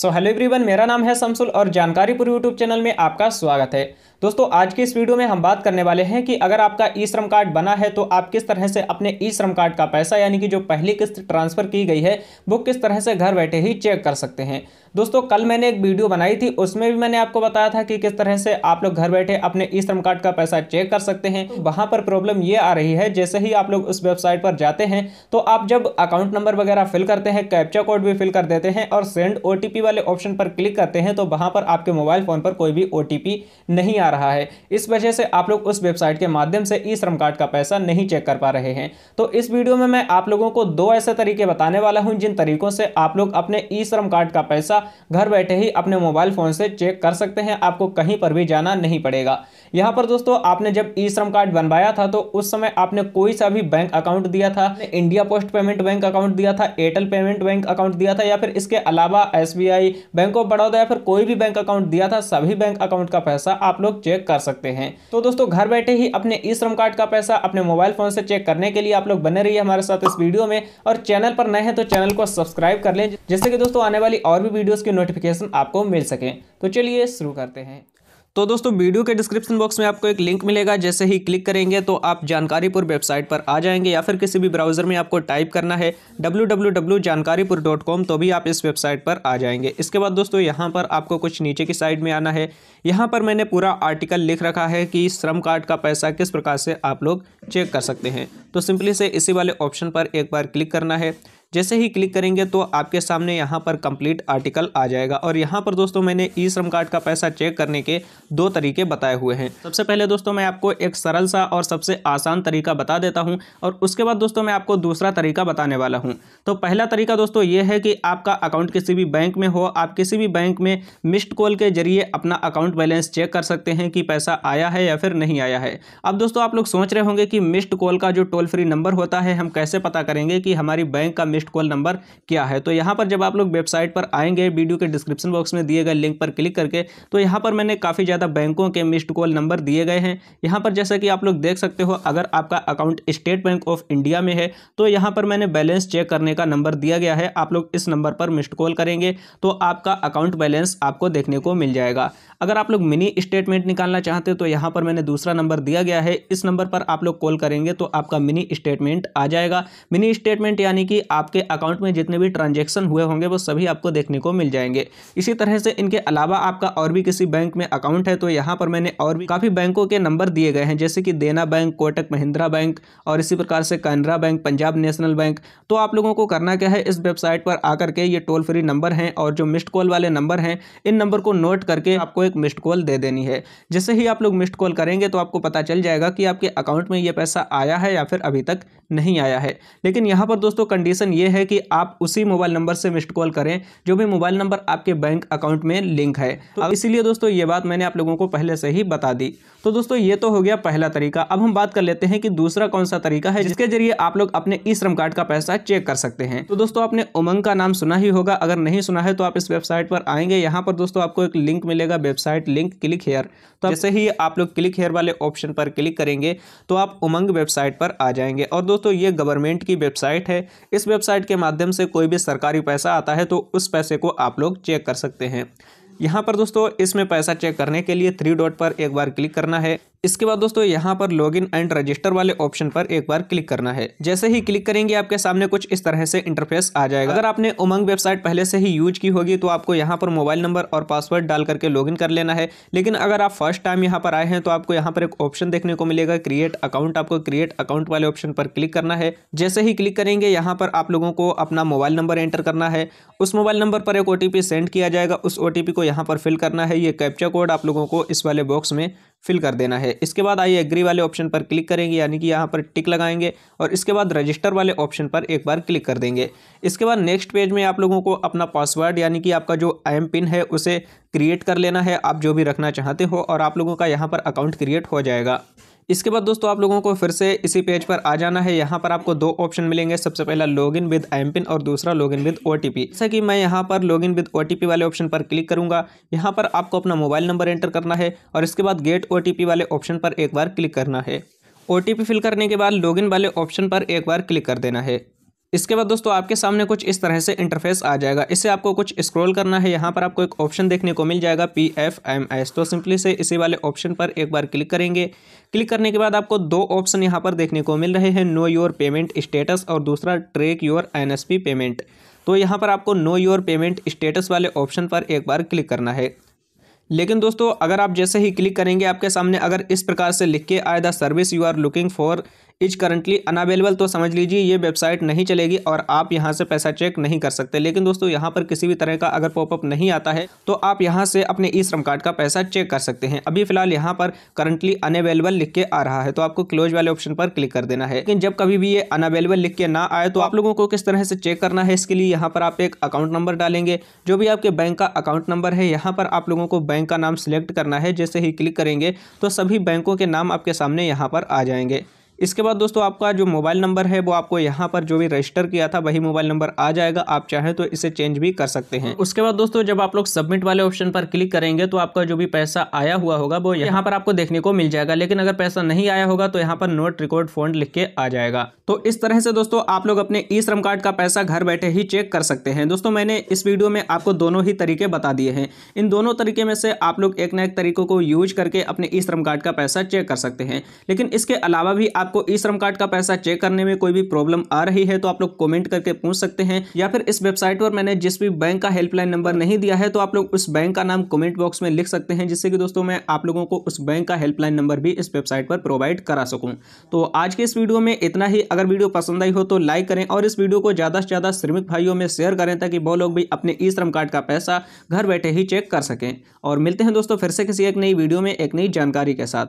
so hello everyone मेरा नाम है शमसुल और जानकारी पूर्व यूट्यूब चैनल में आपका स्वागत है दोस्तों आज के इस वीडियो में हम बात करने वाले हैं कि अगर आपका ई श्रम कार्ड बना है तो आप किस तरह से अपने ई श्रम कार्ड का पैसा यानी कि जो पहली किस्त ट्रांसफ़र की गई है वो किस तरह से घर बैठे ही चेक कर सकते हैं दोस्तों कल मैंने एक वीडियो बनाई थी उसमें भी मैंने आपको बताया था कि किस तरह से आप लोग घर बैठे अपने ई श्रम कार्ड का पैसा चेक कर सकते हैं वहां पर प्रॉब्लम ये आ रही है जैसे ही आप लोग उस वेबसाइट पर जाते हैं तो आप जब अकाउंट नंबर वगैरह फिल करते हैं कैप्चा कोड भी फिल कर देते हैं और सेंड ओ वाले ऑप्शन पर क्लिक करते हैं तो वहां पर आपके मोबाइल फ़ोन पर कोई भी ओ नहीं आ आ रहा है इस वजह से आप लोग उस वेबसाइट के माध्यम से ई श्रम कार्ड का पैसा नहीं चेक कर पा रहे हैं तो इस वीडियो में मैं आप लोगों को दो ऐसे तरीके बताने वाला हूँ जिन तरीकों से आप लोग अपने ई श्रम कार्ड का पैसा घर बैठे ही अपने मोबाइल फ़ोन से चेक कर सकते हैं आपको कहीं पर भी जाना नहीं पड़ेगा यहाँ पर दोस्तों आपने जब ई श्रम कार्ड बनवाया था तो उस समय आपने कोई सा भी बैंक अकाउंट दिया था India post payment bank account दिया था एयरटेल पेमेंट बैंक अकाउंट दिया था या फिर इसके अलावा एस बैंक ऑफ बड़ौदा या फिर कोई भी बैंक अकाउंट दिया था सभी बैंक अकाउंट का पैसा आप लोग चेक कर सकते हैं तो दोस्तों घर बैठे ही अपने ई श्रम कार्ड का पैसा अपने मोबाइल फोन से चेक करने के लिए आप लोग बने रहिए हमारे साथ इस वीडियो में और चैनल पर नए हैं तो चैनल को सब्सक्राइब कर लें जिससे कि दोस्तों आने वाली और भी वीडियोज़ की नोटिफिकेशन आपको मिल सके तो चलिए शुरू करते हैं तो दोस्तों वीडियो के डिस्क्रिप्शन बॉक्स में आपको एक लिंक मिलेगा जैसे ही क्लिक करेंगे तो आप जानकारीपुर वेबसाइट पर आ जाएंगे या फिर किसी भी ब्राउज़र में आपको टाइप करना है डब्ल्यू जानकारीपुर डॉट कॉम तो भी आप इस वेबसाइट पर आ जाएंगे इसके बाद दोस्तों यहाँ पर आपको कुछ नीचे की साइड में आना है यहाँ पर मैंने पूरा आर्टिकल लिख रखा है कि श्रम कार्ड का पैसा किस प्रकार से आप लोग चेक कर सकते हैं तो सिंपली से इसी वाले ऑप्शन पर एक बार क्लिक करना है जैसे ही क्लिक करेंगे तो आपके सामने यहाँ पर कंप्लीट आर्टिकल आ जाएगा और यहाँ पर दोस्तों मैंने ई श्रम कार्ड का पैसा चेक करने के दो तरीके बताए हुए हैं सबसे पहले दोस्तों मैं आपको एक सरल सा और सबसे आसान तरीका बता देता हूँ और उसके बाद दोस्तों मैं आपको दूसरा तरीका बताने वाला हूँ तो पहला तरीका दोस्तों ये है कि आपका अकाउंट किसी भी बैंक में हो आप किसी भी बैंक में मिस्ड कॉल के जरिए अपना अकाउंट बैलेंस चेक कर सकते हैं कि पैसा आया है या फिर नहीं आया है अब दोस्तों आप लोग सोच रहे होंगे कि मिस्ड कॉल का जो टोल फ्री नंबर होता है हम कैसे पता करेंगे कि हमारी बैंक का लिस्ट कॉल नंबर क्या है तो यहाँ पर जब आप लोग वेबसाइट पर आएंगे वीडियो के डिस्क्रिप्शन बॉक्स में दिए गए लिंक पर क्लिक करके तो यहाँ पर मैंने काफ़ी ज़्यादा बैंकों के मिस्ड कॉल नंबर दिए गए हैं यहाँ पर जैसा कि आप लोग देख सकते हो अगर आपका account State Bank of India में है तो यहाँ पर मैंने बैलेंस चेक करने का नंबर दिया गया है आप लोग इस नंबर पर मिस्ड कॉल करेंगे तो आपका अकाउंट बैलेंस आपको देखने को मिल जाएगा अगर आप लोग मिनी स्टेटमेंट निकालना चाहते हैं तो यहाँ पर मैंने दूसरा नंबर दिया गया है इस नंबर पर आप लोग कॉल करेंगे तो आपका मिनी स्टेटमेंट आ जाएगा मिनी स्टेटमेंट यानी कि आप आपके अकाउंट में जितने भी ट्रांजेक्शन हुए होंगे वो सभी आपको देखने को मिल जाएंगे इसी तरह से इनके अलावा आपका और भी किसी बैंक में अकाउंट है तो यहाँ पर मैंने और भी काफ़ी बैंकों के नंबर दिए गए हैं जैसे कि देना बैंक कोटक महिंद्रा बैंक और इसी प्रकार से Canara bank Punjab national bank तो आप लोगों को करना क्या है इस वेबसाइट पर आकर के ये टोल फ्री नंबर हैं और जो मिस्ड कॉल वाले नंबर हैं इन नंबर को नोट करके आपको एक मिस्ड कॉल दे देनी है जैसे ही आप लोग मिस्ड कॉल करेंगे तो आपको पता चल जाएगा कि आपके अकाउंट में ये पैसा आया है या फिर अभी तक नहीं आया है लेकिन यहाँ पर दोस्तों कंडीशन ये है कि आप उसी मोबाइल नंबर से मिस्ड कॉल करें जो भी मोबाइल नंबर आपके बैंक अकाउंट में लिंक है तो अब इसीलिए दोस्तों ये बात मैंने आप लोगों को पहले से ही बता दी तो दोस्तों ये तो हो गया पहला तरीका अब हम बात कर लेते हैं कि दूसरा कौन सा तरीका है जिसके जरिए आप लोग अपने ई श्रम कार्ड का पैसा चेक कर सकते हैं तो दोस्तों आपने उमंग का नाम सुना ही होगा अगर नहीं सुना है तो आप इस वेबसाइट पर आएंगे यहाँ पर दोस्तों आपको एक लिंक मिलेगा वेबसाइट लिंक क्लिक हेयर तो जैसे ही आप लोग क्लिक हेयर वाले ऑप्शन पर क्लिक करेंगे तो आप उमंग वेबसाइट पर आ जाएंगे और दोस्तों ये गवर्नमेंट की वेबसाइट है इस वेबसाइट वेबसाइट के माध्यम से कोई भी सरकारी पैसा आता है तो उस पैसे को आप लोग चेक कर सकते हैं यहाँ पर दोस्तों इसमें पैसा चेक करने के लिए थ्री डॉट पर एक बार क्लिक करना है इसके बाद दोस्तों यहाँ पर लॉग इन एंड रजिस्टर वाले ऑप्शन पर एक बार क्लिक करना है जैसे ही क्लिक करेंगे आपके सामने कुछ इस तरह से इंटरफेस आ जाएगा अगर आपने उमंग वेबसाइट पहले से ही यूज की होगी तो आपको यहाँ पर मोबाइल नंबर और पासवर्ड डाल करके इन कर लेना है लेकिन अगर आप फर्स्ट टाइम यहाँ पर आए हैं तो आपको यहाँ पर एक ऑप्शन देखने को मिलेगा क्रिएट अकाउंट आपको क्रिएट अकाउंट वाले ऑप्शन पर क्लिक करना है जैसे ही क्लिक करेंगे यहाँ पर आप लोगों को अपना मोबाइल नंबर एंटर करना है उस मोबाइल नंबर पर एक ओ सेंड किया जाएगा उस ओ को यहाँ पर फिल करना है ये कैप्चा कोड आप लोगों को इस वाले बॉक्स में फिल कर देना है इसके बाद आइए एग्री वाले ऑप्शन पर क्लिक करेंगे यानी कि यहाँ पर टिक लगाएंगे और इसके बाद रजिस्टर वाले ऑप्शन पर एक बार क्लिक कर देंगे इसके बाद नेक्स्ट पेज में आप लोगों को अपना पासवर्ड यानी कि आपका जो एम पिन है उसे क्रिएट कर लेना है आप जो भी रखना चाहते हो और आप लोगों का यहाँ पर अकाउंट क्रिएट हो जाएगा इसके बाद दोस्तों आप लोगों को फिर से इसी पेज पर आ जाना है यहाँ पर आपको दो ऑप्शन मिलेंगे सबसे पहला log in with M pin और दूसरा लॉग इन विद ओ जैसा कि मैं यहाँ पर लॉग इन विद ओ वाले ऑप्शन पर क्लिक करूँगा यहाँ पर आपको अपना मोबाइल नंबर एंटर करना है और इसके बाद गेट ओ वाले ऑप्शन पर एक बार क्लिक करना है ओ फिल करने के बाद इन वाले ऑप्शन पर एक बार क्लिक कर देना है इसके बाद दोस्तों आपके सामने कुछ इस तरह से इंटरफेस आ जाएगा इससे आपको कुछ स्क्रॉल करना है यहाँ पर आपको एक ऑप्शन देखने को मिल जाएगा पी एफ एम एस तो सिंपली से इसी वाले ऑप्शन पर एक बार क्लिक करेंगे क्लिक करने के बाद आपको दो ऑप्शन यहाँ पर देखने को मिल रहे हैं नो योर पेमेंट स्टेटस और दूसरा track your N S P payment तो यहाँ पर आपको नो योर पेमेंट स्टेटस वाले ऑप्शन पर एक बार क्लिक करना है लेकिन दोस्तों अगर आप जैसे ही क्लिक करेंगे आपके सामने अगर इस प्रकार से लिख के आए the service you are looking for is currently unavailable तो समझ लीजिए ये वेबसाइट नहीं चलेगी और आप यहाँ से पैसा चेक नहीं कर सकते लेकिन दोस्तों यहाँ पर किसी भी तरह का अगर पॉपअप नहीं आता है तो आप यहाँ से अपने ई श्रम कार्ड का पैसा चेक कर सकते हैं अभी फिलहाल यहाँ पर करंटली अनअवेलेबल लिख के आ रहा है तो आपको क्लोज वाले ऑप्शन पर क्लिक कर देना है लेकिन जब कभी भी ये अनअवेलेबल लिख के ना आए तो आप लोगों को किस तरह से चेक करना है इसके लिए यहाँ पर आप एक अकाउंट नंबर डालेंगे जो भी आपके बैंक का अकाउंट नंबर है यहाँ पर आप लोगों को बैंक का नाम सिलेक्ट करना है जैसे ही क्लिक करेंगे तो सभी बैंकों के नाम आपके सामने यहाँ पर आ जाएंगे इसके बाद दोस्तों आपका जो मोबाइल नंबर है वो आपको यहाँ पर जो भी रजिस्टर किया था वही मोबाइल नंबर आ जाएगा आप चाहें तो इसे चेंज भी कर सकते हैं उसके बाद दोस्तों जब आप लोग सबमिट वाले ऑप्शन पर क्लिक करेंगे तो आपका जो भी पैसा आया हुआ होगा वो यहाँ पर आपको देखने को मिल जाएगा लेकिन अगर पैसा नहीं आया होगा तो यहाँ पर नोट रिकॉर्ड फोन लिख के आ जाएगा तो इस तरह से दोस्तों आप लोग अपने ई श्रम कार्ड का पैसा घर बैठे ही चेक कर सकते हैं दोस्तों मैंने इस वीडियो में आपको दोनों ही तरीके बता दिए हैं इन दोनों तरीके में से आप लोग एक ना एक तरीकों को यूज करके अपने ई श्रम कार्ड का पैसा चेक कर सकते हैं लेकिन इसके अलावा भी आप आपको ई श्रम कार्ड का पैसा चेक करने में कोई भी प्रॉब्लम आ रही है तो आप लोग कॉमेंट करके पूछ सकते हैं या फिर इस वेबसाइट पर मैंने जिस भी बैंक का हेल्पलाइन नंबर नहीं दिया है तो आप लोग उस बैंक का नाम कॉमेंट बॉक्स में लिख सकते हैं जिससे कि दोस्तों मैं आप लोगों को उस बैंक का हेल्पलाइन नंबर भी इस वेबसाइट पर प्रोवाइड करा सकूँ तो आज के इस वीडियो में इतना ही अगर वीडियो पसंद आई हो तो लाइक करें और इस वीडियो को ज़्यादा से ज़्यादा श्रमिक भाइयों में शेयर करें ताकि वो लोग भी अपने ई श्रम कार्ड का पैसा घर बैठे ही चेक कर सकें और मिलते हैं दोस्तों फिर से किसी एक नई वीडियो में एक नई जानकारी के साथ